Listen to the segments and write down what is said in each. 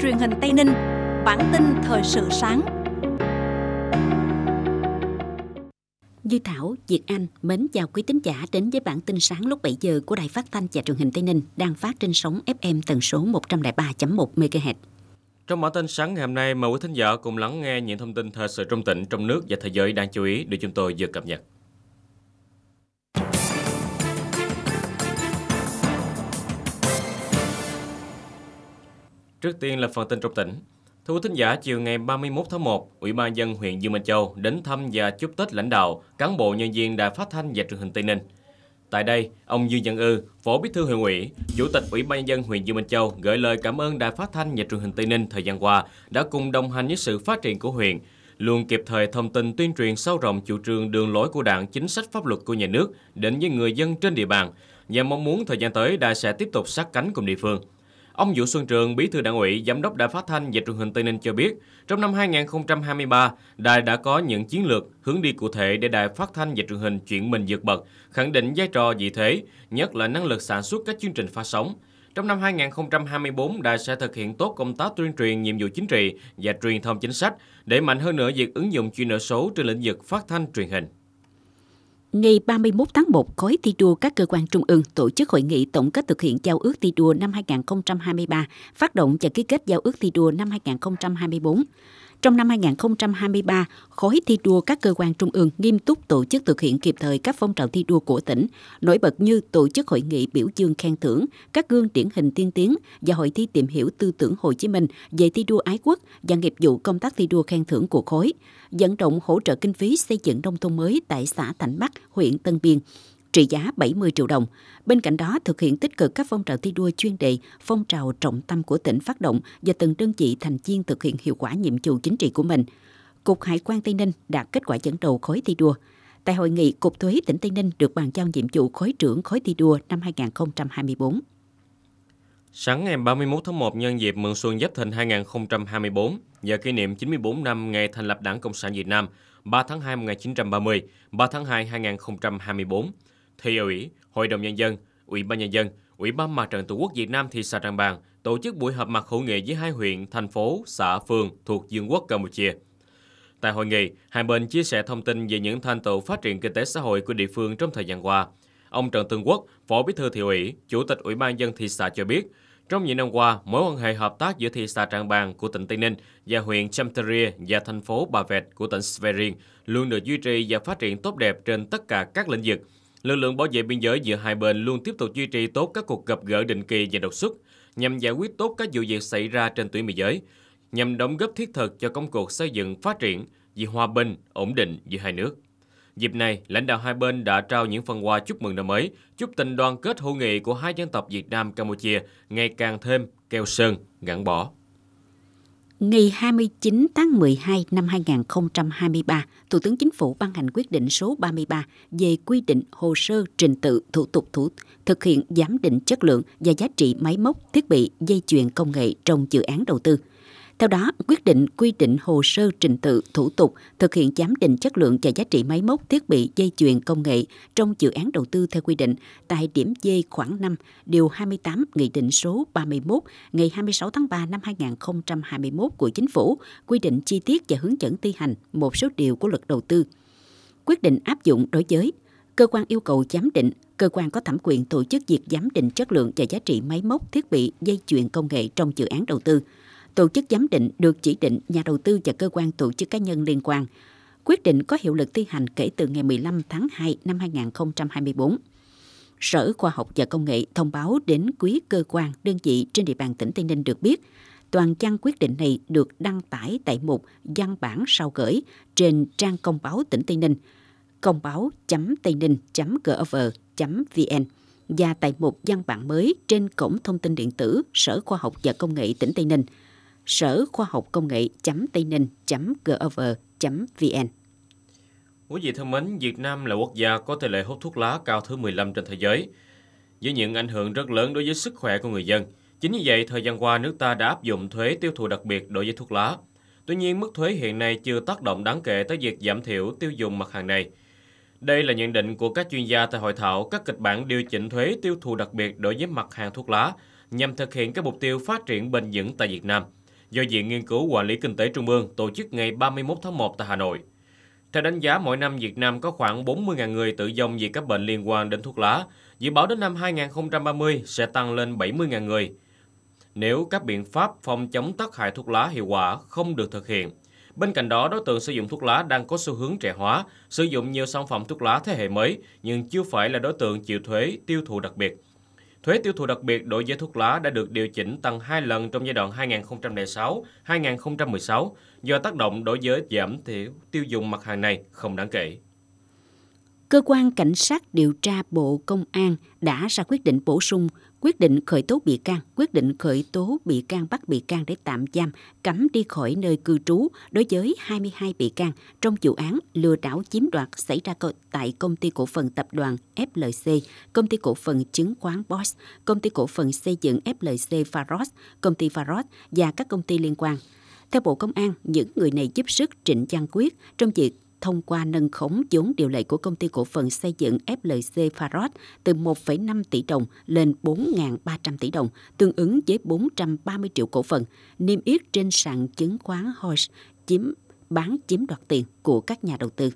truyền hình Tây Ninh. Bản tin thời sự sáng. Duy Thảo, Việt Anh mến chào quý tín giả đến với bản tin sáng lúc 7 giờ của Đài Phát thanh và Truyền hình Tây Ninh đang phát trên sóng FM tần số 103.1 MHz. Trong bản tin sáng ngày hôm nay, mời quý thính giả cùng lắng nghe những thông tin thời sự trong tỉnh, trong nước và thế giới đang chú ý được chúng tôi vừa cập nhật. Trước tiên là phần tin trong tỉnh. Thưa quý thính giả, chiều ngày 31 tháng 1, Ủy ban dân huyện Dương Minh Châu đến thăm và chúc Tết lãnh đạo, cán bộ nhân viên Đài Phát thanh và Truyền hình Tây Ninh. Tại đây, ông Dương Văn Ư, Phó Bí thư huyện ủy, Chủ tịch Ủy ban nhân dân huyện Dương Minh Châu gửi lời cảm ơn Đài Phát thanh và Truyền hình Tây Ninh thời gian qua đã cùng đồng hành với sự phát triển của huyện, luôn kịp thời thông tin tuyên truyền sâu rộng chủ trương đường lối của Đảng, chính sách pháp luật của nhà nước đến với người dân trên địa bàn và mong muốn thời gian tới đài sẽ tiếp tục sát cánh cùng địa phương. Ông Vũ Xuân Trường, Bí thư Đảng ủy, Giám đốc Đài Phát thanh và Truyền hình Tây Ninh cho biết, trong năm 2023, đài đã có những chiến lược, hướng đi cụ thể để Đài Phát thanh và Truyền hình chuyển mình vượt bậc, khẳng định vai trò vị thế, nhất là năng lực sản xuất các chương trình phát sóng. Trong năm 2024, đài sẽ thực hiện tốt công tác tuyên truyền nhiệm vụ chính trị và truyền thông chính sách, để mạnh hơn nữa việc ứng dụng chuyển đổi số trên lĩnh vực phát thanh truyền hình. Ngày 31 tháng 1, khối thi đua các cơ quan trung ương tổ chức hội nghị tổng kết thực hiện giao ước thi đua năm 2023, phát động và ký kết giao ước thi đua năm 2024. Trong năm 2023, khối thi đua các cơ quan trung ương nghiêm túc tổ chức thực hiện kịp thời các phong trào thi đua của tỉnh, nổi bật như tổ chức hội nghị biểu dương khen thưởng, các gương điển hình tiên tiến và hội thi tìm hiểu tư tưởng Hồ Chí Minh về thi đua ái quốc và nghiệp vụ công tác thi đua khen thưởng của khối, dẫn động hỗ trợ kinh phí xây dựng nông thôn mới tại xã Thạnh Bắc, huyện Tân Biên, trị giá 70 triệu đồng. Bên cạnh đó, thực hiện tích cực các phong trào thi đua chuyên đề, phong trào trọng tâm của tỉnh phát động và từng đơn vị thành viên thực hiện hiệu quả nhiệm vụ chính trị của mình. Cục Hải quan Tây Ninh đạt kết quả dẫn đầu khối thi đua. Tại hội nghị, Cục Thuế tỉnh Tây Ninh được bàn giao nhiệm vụ khối trưởng khối thi đua năm 2024. Sáng ngày 31 tháng 1 nhân dịp mừng xuân Giáp Thìn 2024 và kỷ niệm 94 năm ngày thành lập Đảng Cộng sản Việt Nam 3 tháng 2 1930, 3 tháng 2 2024, thị ủy, hội đồng nhân dân, ủy ban nhân dân, ủy ban mặt trận tổ quốc Việt Nam thị xã Tràng Bàng tổ chức buổi họp mặt hữu nghị với hai huyện, thành phố, xã, phường thuộc Dương quốc Campuchia. Tại hội nghị, hai bên chia sẻ thông tin về những thành tựu phát triển kinh tế xã hội của địa phương trong thời gian qua. Ông Trần Tương Quốc, Phó Bí thư Thị ủy, Chủ tịch Ủy ban dân thị xã cho biết, trong những năm qua, mối quan hệ hợp tác giữa thị xã Tràng Bàng của tỉnh Tây Ninh và huyện Chamteria và thành phố Bà Vẹt của tỉnh Sverin luôn được duy trì và phát triển tốt đẹp trên tất cả các lĩnh vực, lực lượng bảo vệ biên giới giữa hai bên luôn tiếp tục duy trì tốt các cuộc gặp gỡ định kỳ và đột xuất nhằm giải quyết tốt các vụ việc xảy ra trên tuyến biên giới, nhằm đóng góp thiết thực cho công cuộc xây dựng phát triển vì hòa bình, ổn định giữa hai nước. Dịp này, lãnh đạo hai bên đã trao những phần quà chúc mừng năm mới, chúc tình đoàn kết hữu nghị của hai dân tộc Việt Nam Campuchia ngày càng thêm keo sơn, gắn bó. Ngày 29 tháng 12 năm 2023, Thủ tướng Chính phủ ban hành quyết định số 33 về quy định hồ sơ trình tự thủ tục thủ thực hiện giám định chất lượng và giá trị máy móc, thiết bị, dây chuyền công nghệ trong dự án đầu tư – theo đó, quyết định quy định hồ sơ trình tự, thủ tục thực hiện giám định chất lượng và giá trị máy móc, thiết bị, dây chuyền công nghệ trong dự án đầu tư theo quy định tại điểm D khoảng 5, điều 28 Nghị định số 31 ngày 26 tháng 3 năm 2021 của Chính phủ quy định chi tiết và hướng dẫn thi hành một số điều của luật đầu tư. Quyết định áp dụng đối với cơ quan yêu cầu giám định cơ quan có thẩm quyền tổ chức việc giám định chất lượng và giá trị máy móc, thiết bị, dây chuyền công nghệ trong dự án đầu tư tổ chức giám định được chỉ định nhà đầu tư và cơ quan tổ chức cá nhân liên quan. Quyết định có hiệu lực thi hành kể từ ngày 15 tháng 2 năm 2024. Sở Khoa học và Công nghệ thông báo đến quý cơ quan đơn vị trên địa bàn tỉnh Tây Ninh được biết, toàn văn quyết định này được đăng tải tại mục văn bản sau gửi trên trang công báo tỉnh Tây Ninh, công báo.tây ninh.gov.vn và tại mục văn bản mới trên cổng thông tin điện tử Sở Khoa học và Công nghệ tỉnh Tây Ninh – sở khoa học công nghệ tây ninh gov vn Quý vị thân mến, Việt Nam là quốc gia có tỷ lệ hút thuốc lá cao thứ 15 trên thế giới, với những ảnh hưởng rất lớn đối với sức khỏe của người dân. Chính vì vậy, thời gian qua nước ta đã áp dụng thuế tiêu thụ đặc biệt đối với thuốc lá. Tuy nhiên, mức thuế hiện nay chưa tác động đáng kể tới việc giảm thiểu tiêu dùng mặt hàng này. Đây là nhận định của các chuyên gia tại hội thảo các kịch bản điều chỉnh thuế tiêu thụ đặc biệt đối với mặt hàng thuốc lá nhằm thực hiện các mục tiêu phát triển bền vững tại Việt Nam – do Viện Nghiên cứu Quản lý Kinh tế Trung ương tổ chức ngày 31 tháng 1 tại Hà Nội. Theo đánh giá, mỗi năm Việt Nam có khoảng 40.000 người tử vong vì các bệnh liên quan đến thuốc lá. Dự báo đến năm 2030 sẽ tăng lên 70.000 người. Nếu các biện pháp phòng chống tác hại thuốc lá hiệu quả không được thực hiện, Bên cạnh đó, đối tượng sử dụng thuốc lá đang có xu hướng trẻ hóa, sử dụng nhiều sản phẩm thuốc lá thế hệ mới nhưng chưa phải là đối tượng chịu thuế tiêu thụ đặc biệt. Thuế tiêu thụ đặc biệt đối với thuốc lá đã được điều chỉnh tăng 2 lần trong giai đoạn 2006-2016 do tác động đối với giảm thiểu tiêu dùng mặt hàng này không đáng kể cơ quan cảnh sát điều tra Bộ Công an đã ra quyết định bổ sung quyết định khởi tố bị can, quyết định khởi tố bị can bắt bị can để tạm giam, cấm đi khỏi nơi cư trú đối với 22 bị can trong vụ án lừa đảo chiếm đoạt xảy ra tại công ty cổ phần tập đoàn FLC, công ty cổ phần chứng khoán Bosch, công ty cổ phần xây dựng FLC Faros, công ty Faros và các công ty liên quan. Theo Bộ Công an, những người này giúp sức Trịnh Giang Quyết trong việc thông qua nâng khống vốn điều lệ của công ty cổ phần xây dựng FLC Farod từ 1,5 tỷ đồng lên 4.300 tỷ đồng, tương ứng với 430 triệu cổ phần, niêm yết trên sàn chứng khoán Hoist chiếm bán chiếm đoạt tiền của các nhà đầu tư.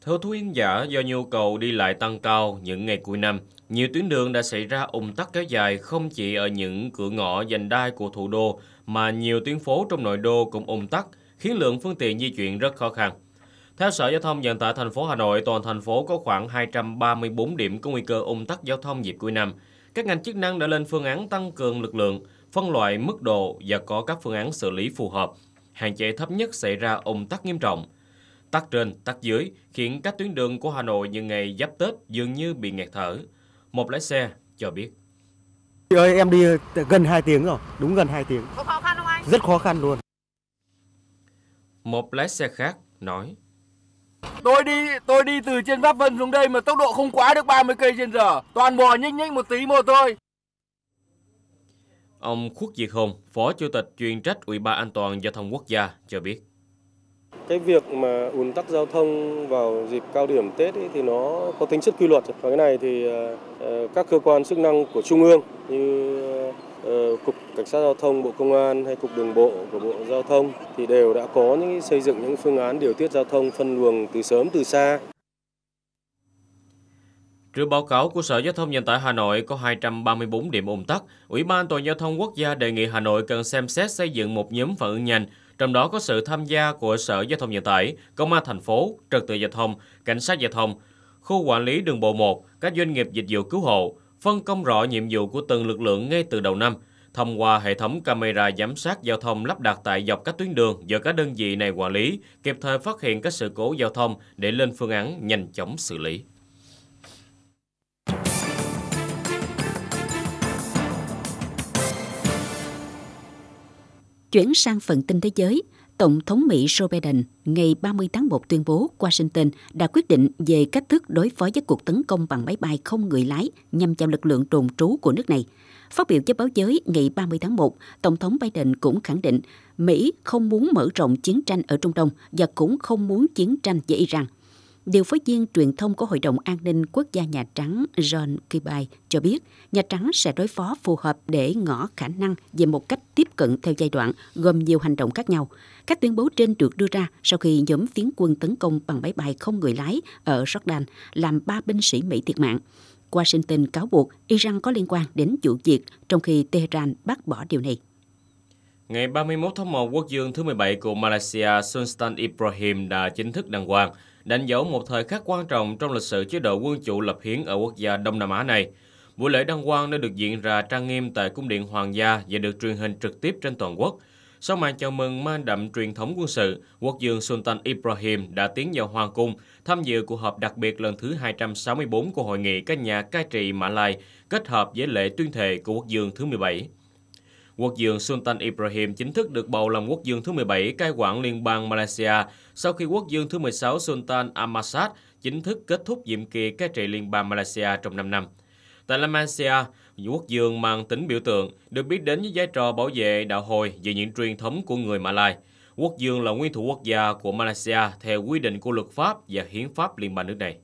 Thưa quý khán giả, do nhu cầu đi lại tăng cao những ngày cuối năm, nhiều tuyến đường đã xảy ra ủng tắc kéo dài không chỉ ở những cửa ngõ dành đai của thủ đô mà nhiều tuyến phố trong nội đô cũng ủng tắc khiến lượng phương tiện di chuyển rất khó khăn. Theo Sở Giao thông Vận tải thành phố Hà Nội, toàn thành phố có khoảng 234 điểm có nguy cơ ủng tắc giao thông dịp cuối năm. Các ngành chức năng đã lên phương án tăng cường lực lượng, phân loại mức độ và có các phương án xử lý phù hợp, hạn chế thấp nhất xảy ra ủng tắc nghiêm trọng. Tắc trên, tắc dưới khiến các tuyến đường của Hà Nội những ngày giáp Tết dường như bị nghẹt thở. Một lái xe cho biết. Chị ơi, em đi gần 2 tiếng rồi, đúng gần 2 tiếng. Có khó khăn không anh? Rất khó khăn luôn. Một lái xe khác nói Tôi đi tôi đi từ trên Pháp Vân xuống đây mà tốc độ không quá được 30 cây trên giờ Toàn bò nhích nhích một tí một thôi Ông Khuất Diệt Hùng, Phó Chủ tịch chuyên trách Ủy ban An toàn Giao thông Quốc gia cho biết cái việc mà ùn tắc giao thông vào dịp cao điểm Tết ấy, thì nó có tính chất quy luật và cái này thì ờ, ờ, các cơ quan chức năng của trung ương như Ờ, cục cảnh sát giao thông bộ công an hay cục đường bộ của bộ giao thông thì đều đã có những xây dựng những phương án điều tiết giao thông phân luồng từ sớm từ xa Trước báo cáo của Sở Giao thông Vận tải Hà Nội có 234 điểm ùn tắc, Ủy ban Toàn giao thông quốc gia đề nghị Hà Nội cần xem xét xây dựng một nhóm phản ứng nhanh, trong đó có sự tham gia của Sở Giao thông Vận tải, Công an thành phố, Trật tự giao thông, Cảnh sát giao thông, khu quản lý đường bộ 1, các doanh nghiệp dịch vụ cứu hộ, phân công rõ nhiệm vụ của từng lực lượng ngay từ đầu năm, thông qua hệ thống camera giám sát giao thông lắp đặt tại dọc các tuyến đường do các đơn vị này quản lý, kịp thời phát hiện các sự cố giao thông để lên phương án nhanh chóng xử lý. Chuyển sang phần tin thế giới – Tổng thống Mỹ Joe Biden ngày 30 tháng 1 tuyên bố Washington đã quyết định về cách thức đối phó với cuộc tấn công bằng máy bay không người lái nhằm vào lực lượng trồn trú của nước này. Phát biểu với báo giới ngày 30 tháng 1, Tổng thống Biden cũng khẳng định Mỹ không muốn mở rộng chiến tranh ở Trung Đông và cũng không muốn chiến tranh với Iran. Điều phối viên truyền thông của Hội đồng An ninh Quốc gia Nhà Trắng John Kirby cho biết Nhà Trắng sẽ đối phó phù hợp để ngỏ khả năng về một cách tiếp cận theo giai đoạn gồm nhiều hành động khác nhau. Các tuyên bố trên được đưa ra sau khi nhóm phiến quân tấn công bằng máy bay không người lái ở Jordan làm ba binh sĩ Mỹ thiệt mạng. Washington cáo buộc Iran có liên quan đến vụ việc, trong khi Tehran bác bỏ điều này. Ngày 31 tháng 1, quốc dương thứ 17 của Malaysia Sultan Ibrahim đã chính thức đăng quang đánh dấu một thời khắc quan trọng trong lịch sử chế độ quân chủ lập hiến ở quốc gia Đông Nam Á này. Buổi lễ đăng quang đã được diễn ra trang nghiêm tại cung điện hoàng gia và được truyền hình trực tiếp trên toàn quốc. Sau màn chào mừng mang đậm truyền thống quân sự, quốc dương Sultan Ibrahim đã tiến vào hoàng cung tham dự cuộc họp đặc biệt lần thứ 264 của hội nghị các nhà cai trị Mã Lai kết hợp với lễ tuyên thệ của quốc dương thứ 17. Quốc dương Sultan Ibrahim chính thức được bầu làm quốc dương thứ 17 cai quản liên bang Malaysia sau khi quốc dương thứ 16 Sultan Ahmad chính thức kết thúc nhiệm kỳ cai trị liên bang Malaysia trong 5 năm. Tại La Malaysia, quốc dương mang tính biểu tượng, được biết đến với vai trò bảo vệ đạo hồi và những truyền thống của người Mã Quốc dương là nguyên thủ quốc gia của Malaysia theo quy định của luật pháp và hiến pháp liên bang nước này.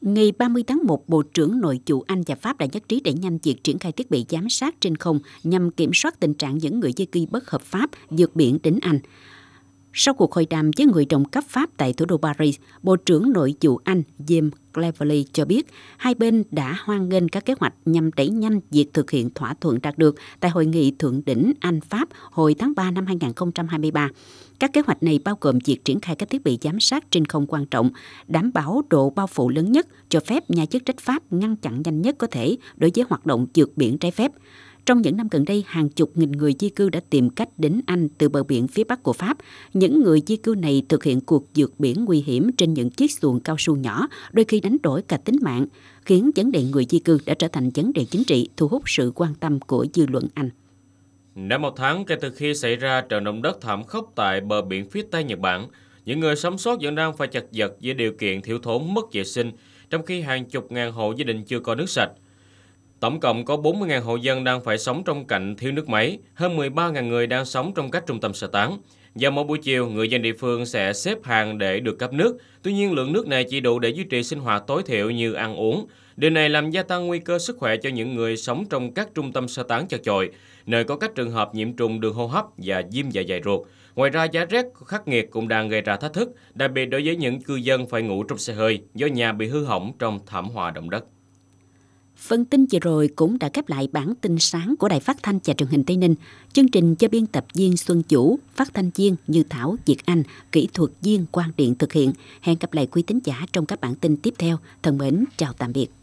Ngày 30 tháng 1, Bộ trưởng Nội vụ Anh và Pháp đã nhất trí đẩy nhanh việc triển khai thiết bị giám sát trên không nhằm kiểm soát tình trạng những người di cư bất hợp pháp vượt biển đến Anh. Sau cuộc hội đàm với người đồng cấp Pháp tại thủ đô Paris, Bộ trưởng Nội vụ Anh James Cleverly cho biết hai bên đã hoan nghênh các kế hoạch nhằm đẩy nhanh việc thực hiện thỏa thuận đạt được tại Hội nghị Thượng đỉnh Anh-Pháp hồi tháng 3 năm 2023. Các kế hoạch này bao gồm việc triển khai các thiết bị giám sát trên không quan trọng, đảm bảo độ bao phủ lớn nhất, cho phép nhà chức trách Pháp ngăn chặn nhanh nhất có thể đối với hoạt động vượt biển trái phép. Trong những năm gần đây, hàng chục nghìn người di cư đã tìm cách đến Anh từ bờ biển phía bắc của Pháp. Những người di cư này thực hiện cuộc dược biển nguy hiểm trên những chiếc xuồng cao su nhỏ, đôi khi đánh đổi cả tính mạng, khiến vấn đề người di cư đã trở thành vấn đề chính trị thu hút sự quan tâm của dư luận Anh. Đã một tháng kể từ khi xảy ra trận động đất thảm khốc tại bờ biển phía Tây Nhật Bản, những người sống sót vẫn đang phải chật vật với điều kiện thiếu thốn mất vệ sinh, trong khi hàng chục ngàn hộ gia đình chưa có nước sạch – Tổng cộng có 40.000 hộ dân đang phải sống trong cảnh thiếu nước máy, hơn 13.000 người đang sống trong các trung tâm sơ tán. Vào mỗi buổi chiều, người dân địa phương sẽ xếp hàng để được cấp nước. Tuy nhiên, lượng nước này chỉ đủ để duy trì sinh hoạt tối thiểu như ăn uống. Điều này làm gia tăng nguy cơ sức khỏe cho những người sống trong các trung tâm sơ tán chật chội, nơi có các trường hợp nhiễm trùng đường hô hấp và viêm dạ dày ruột. Ngoài ra, giá rét khắc nghiệt cũng đang gây ra thách thức, đặc biệt đối với những cư dân phải ngủ trong xe hơi do nhà bị hư hỏng trong thảm họa động đất. Phần tin vừa rồi cũng đã khép lại bản tin sáng của Đài Phát thanh và Truyền hình Tây Ninh. Chương trình do biên tập viên Xuân Chủ, phát thanh viên Như Thảo, Việt Anh, kỹ thuật viên Quang Điện thực hiện. Hẹn gặp lại quý tín giả trong các bản tin tiếp theo. Thân mến, chào tạm biệt.